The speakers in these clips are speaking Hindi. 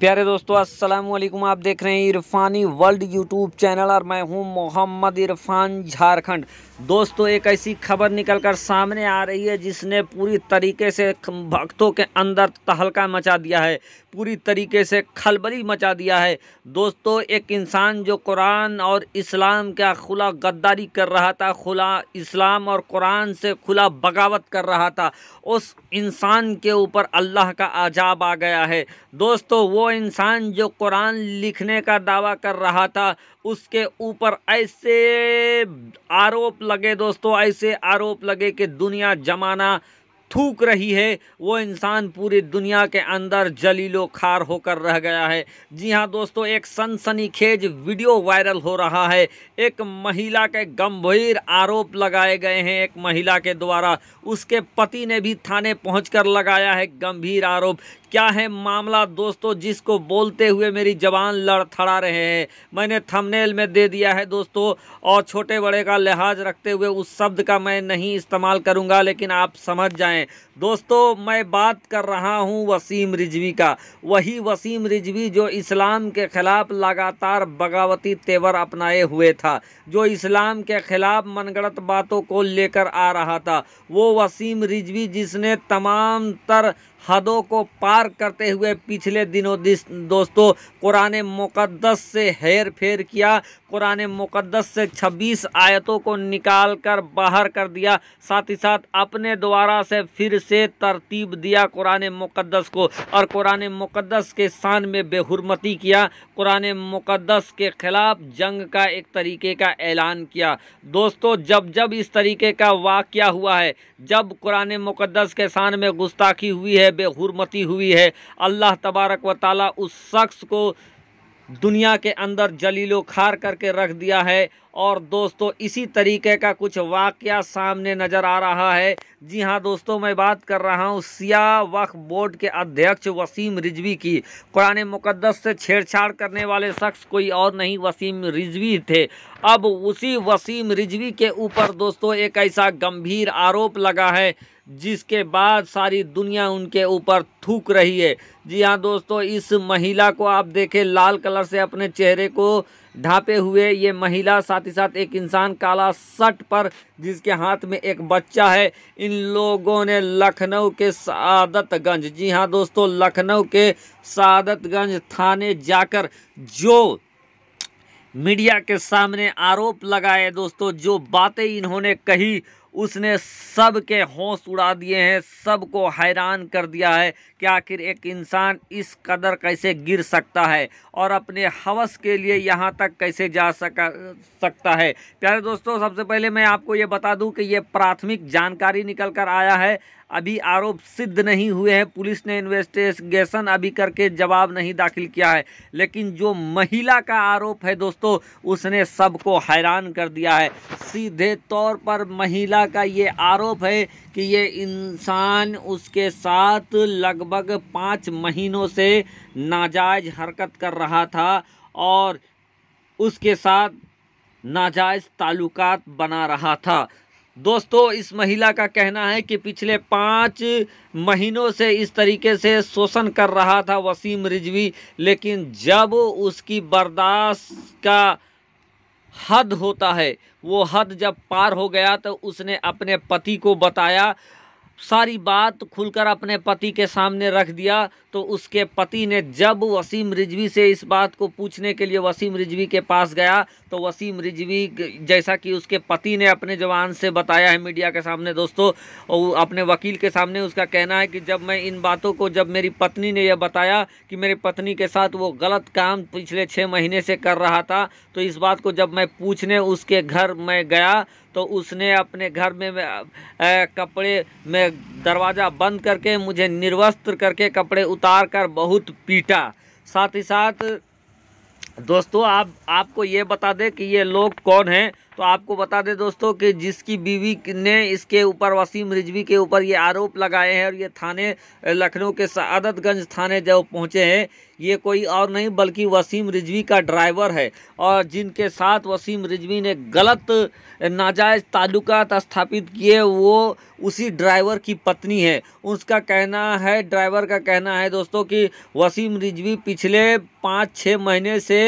प्यारे दोस्तों अस्सलाम वालेकुम आप देख रहे हैं इरफानी वर्ल्ड यूट्यूब चैनल और मैं हूं मोहम्मद इरफान झारखंड दोस्तों एक ऐसी खबर निकलकर सामने आ रही है जिसने पूरी तरीके से भक्तों के अंदर तहलका मचा दिया है पूरी तरीके से खलबली मचा दिया है दोस्तों एक इंसान जो कुरान और इस्लाम का खुला गद्दारी कर रहा था खुला इस्लाम और कुरान से खुला बगावत कर रहा था उस इंसान के ऊपर अल्लाह का आजाब आ गया है दोस्तों वो इंसान जो कुरान लिखने का दावा कर रहा था उसके ऊपर ऐसे आरोप लगे दोस्तों ऐसे आरोप लगे कि दुनिया जमाना थूक रही है वो इंसान पूरी दुनिया के अंदर जलीलो खार होकर रह गया है जी हाँ दोस्तों एक सनसनीखेज वीडियो वायरल हो रहा है एक महिला के गंभीर आरोप लगाए गए हैं एक महिला के द्वारा उसके पति ने भी थाने पहुंचकर लगाया है गंभीर आरोप क्या है मामला दोस्तों जिसको बोलते हुए मेरी जबान लड़थड़ा रहे हैं मैंने थंबनेल में दे दिया है दोस्तों और छोटे बड़े का लिहाज रखते हुए उस शब्द का मैं नहीं इस्तेमाल करूँगा लेकिन आप समझ जाएँ दोस्तों मैं बात कर रहा हूँ वसीम रिजवी का वही वसीम रिजवी जो इस्लाम के ख़िलाफ़ लगातार बगावती तेवर अपनाए हुए था जो इस्लाम के ख़िलाफ़ मनगढ़ बातों को लेकर आ रहा था वो वसीम रिजवी जिसने तमाम तर हदों को पार करते हुए पिछले दिनों दोस्तों कुरान मुक़दस से हेर फेर किया कुरान मुक़दस से 26 आयतों को निकाल कर बाहर कर दिया साथ ही साथ अपने द्वारा से फिर से तरतीब दिया कुरान मुक़दस को और कुरान मुक़दस के शान में बेहरमती किया कुरान मुक़दस के ख़िलाफ़ जंग का एक तरीके का ऐलान किया दोस्तों जब जब इस तरीके का वाक़ हुआ है जब कुरान मुक़दस के शान में गुस्ताखी हुई है बेहरमती हुई है अल्लाह तबारक व ताली उस शख्स को दुनिया के अंदर जलीलो खार करके रख दिया है और दोस्तों इसी तरीके का कुछ वाक़ सामने नज़र आ रहा है जी हाँ दोस्तों मैं बात कर रहा हूँ सिया वक्फ बोर्ड के अध्यक्ष वसीम रिजवी की कुरान मुकद्दस से छेड़छाड़ करने वाले शख्स कोई और नहीं वसीम रिजवी थे अब उसी वसीम रिजवी के ऊपर दोस्तों एक ऐसा गंभीर आरोप लगा है जिसके बाद सारी दुनिया उनके ऊपर थूक रही है जी हाँ दोस्तों इस महिला को आप देखें लाल कलर से अपने चेहरे को ढांपे हुए ये महिला साथ ही साथ एक इंसान काला शर्ट पर जिसके हाथ में एक बच्चा है इन लोगों ने लखनऊ के सादतगंज जी हाँ दोस्तों लखनऊ के सादतगंज थाने जाकर जो मीडिया के सामने आरोप लगाए दोस्तों जो बातें इन्होंने कही उसने सब के होश उड़ा दिए हैं सबको हैरान कर दिया है कि आखिर एक इंसान इस कदर कैसे गिर सकता है और अपने हवस के लिए यहाँ तक कैसे जा सका सकता है प्यारे दोस्तों सबसे पहले मैं आपको ये बता दूँ कि ये प्राथमिक जानकारी निकल कर आया है अभी आरोप सिद्ध नहीं हुए हैं पुलिस ने इन्वेस्टिगेशन अभी करके जवाब नहीं दाखिल किया है लेकिन जो महिला का आरोप है दोस्तों उसने सबको हैरान कर दिया है सीधे तौर पर महिला अमेरिका का ये आरोप है कि ये इंसान उसके साथ लगभग पाँच महीनों से नाजायज हरकत कर रहा था और उसके साथ नाजायज ताल्लुकात बना रहा था दोस्तों इस महिला का कहना है कि पिछले पाँच महीनों से इस तरीके से शोषण कर रहा था वसीम रिजवी लेकिन जब उसकी बर्दाश्त का हद होता है वो हद जब पार हो गया तो उसने अपने पति को बताया सारी बात खुलकर अपने पति के सामने रख दिया तो उसके पति ने जब वसीम रिजवी से इस बात को पूछने के लिए वसीम रिजवी के पास गया तो वसीम रिजवी जैसा कि उसके पति ने अपने जवान से बताया है मीडिया के सामने दोस्तों और अपने वकील के सामने उसका कहना है कि जब मैं इन बातों को जब मेरी पत्नी ने यह बताया कि मेरी पत्नी के साथ वो गलत काम पिछले छः महीने से कर रहा था तो इस बात को जब मैं पूछने उसके घर में गया तो उसने अपने घर में कपड़े में दरवाज़ा बंद करके मुझे निर्वस्त्र करके कपड़े उतार कर बहुत पीटा साथ ही साथ दोस्तों आप आपको ये बता दें कि ये लोग कौन हैं तो आपको बता दें दोस्तों कि जिसकी बीवी ने इसके ऊपर वसीम रिजवी के ऊपर ये आरोप लगाए हैं और ये थाने लखनऊ के सदतगंज थाने जब पहुँचे हैं ये कोई और नहीं बल्कि वसीम रिजवी का ड्राइवर है और जिनके साथ वसीम रिजवी ने गलत नाजायज़ ताल्लुकात स्थापित किए वो उसी ड्राइवर की पत्नी है उसका कहना है ड्राइवर का कहना है दोस्तों कि वसीम रिजवी पिछले पाँच छः महीने से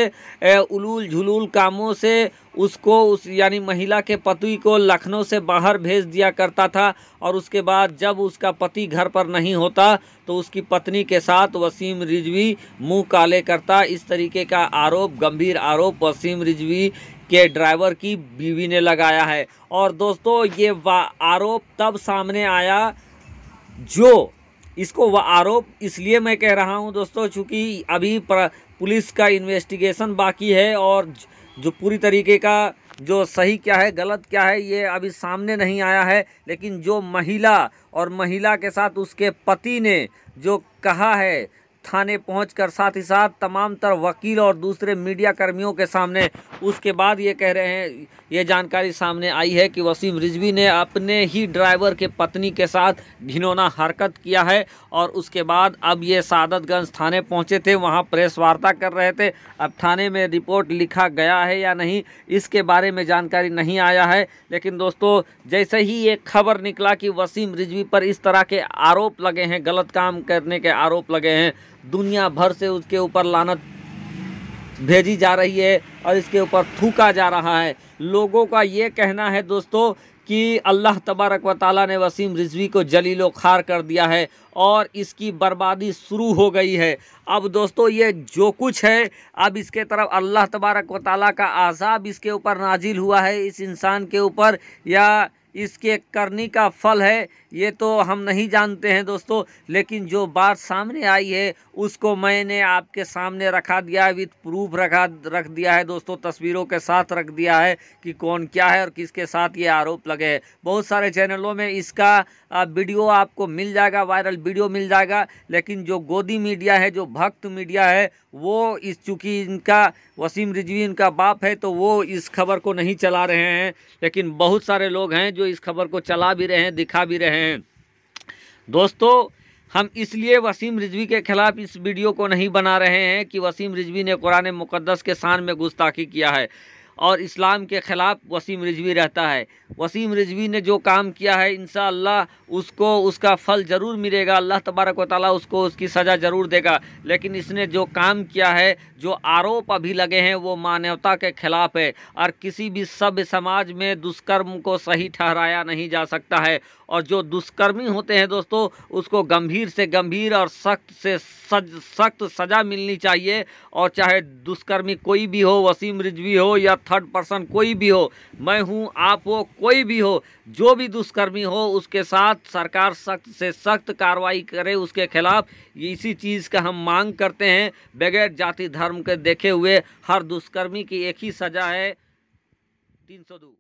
उलूल झुलूल कामों से उसको उस यानी महिला के पति को लखनऊ से बाहर भेज दिया करता था और उसके बाद जब उसका पति घर पर नहीं होता तो उसकी पत्नी के साथ वसीम रिजवी मुंह काले करता इस तरीके का आरोप गंभीर आरोप वसीम रिजवी के ड्राइवर की बीवी ने लगाया है और दोस्तों ये आरोप तब सामने आया जो इसको वह आरोप इसलिए मैं कह रहा हूं दोस्तों चूँकि अभी पुलिस का इन्वेस्टिगेशन बाकी है और जो पूरी तरीके का जो सही क्या है गलत क्या है ये अभी सामने नहीं आया है लेकिन जो महिला और महिला के साथ उसके पति ने जो कहा है थाने पहुंचकर साथ ही साथ तमाम तर वकील और दूसरे मीडिया कर्मियों के सामने उसके बाद ये कह रहे हैं ये जानकारी सामने आई है कि वसीम रिजवी ने अपने ही ड्राइवर के पत्नी के साथ घिनौना हरकत किया है और उसके बाद अब ये सादतगंज थाने पहुंचे थे वहां प्रेस वार्ता कर रहे थे अब थाने में रिपोर्ट लिखा गया है या नहीं इसके बारे में जानकारी नहीं आया है लेकिन दोस्तों जैसे ही ये खबर निकला कि वसीम रिजवी पर इस तरह के आरोप लगे हैं गलत काम करने के आरोप लगे हैं दुनिया भर से उसके ऊपर लानत भेजी जा रही है और इसके ऊपर थूका जा रहा है लोगों का ये कहना है दोस्तों कि अल्लाह तबारक व ताली ने वसीम रिजवी को जलीलो खार कर दिया है और इसकी बर्बादी शुरू हो गई है अब दोस्तों ये जो कुछ है अब इसके तरफ अल्लाह तबारक व ताली का आज़ाब इसके ऊपर नाजिल हुआ है इस इंसान के ऊपर या इसके करने का फल है ये तो हम नहीं जानते हैं दोस्तों लेकिन जो बात सामने आई है उसको मैंने आपके सामने रखा दिया है विथ प्रूफ रखा रख दिया है दोस्तों तस्वीरों के साथ रख दिया है कि कौन क्या है और किसके साथ ये आरोप लगे हैं बहुत सारे चैनलों में इसका वीडियो आपको मिल जाएगा वायरल वीडियो मिल जाएगा लेकिन जो गोदी मीडिया है जो भक्त मीडिया है वो इस चूँकि इनका वसीम रिजवी इनका बाप है तो वो इस खबर को नहीं चला रहे हैं लेकिन बहुत सारे लोग हैं जो इस खबर को चला भी रहे हैं दिखा भी रहे हैं दोस्तों हम इसलिए वसीम रिजवी के खिलाफ इस वीडियो को नहीं बना रहे हैं कि वसीम रिजवी ने कुरान मुकदस के शान में गुस्ताखी किया है और इस्लाम के ख़िलाफ़ वसीम रिजवी रहता है वसीम रिजवी ने जो काम किया है इन उसको उसका फल ज़रूर मिलेगा अल्लाह तबारक वाली उसको उसकी सज़ा ज़रूर देगा लेकिन इसने जो काम किया है जो आरोप अभी लगे हैं वो मानवता के ख़िलाफ़ है और किसी भी सभ्य समाज में दुष्कर्म को सही ठहराया नहीं जा सकता है और जो दुष्कर्मी होते हैं दोस्तों उसको गंभीर से गंभीर और सख्त से सज सख्त सज़ा मिलनी चाहिए और चाहे दुष्कर्मी कोई भी हो वसीम रिजवी हो या थर्ड पर्सन कोई भी हो मैं हूँ आप हो कोई भी हो जो भी दुष्कर्मी हो उसके साथ सरकार सख्त से सख्त कार्रवाई करे उसके खिलाफ इसी चीज़ का हम मांग करते हैं बगैर जाति धर्म के देखे हुए हर दुष्कर्मी की एक ही सज़ा है तीन सौ दो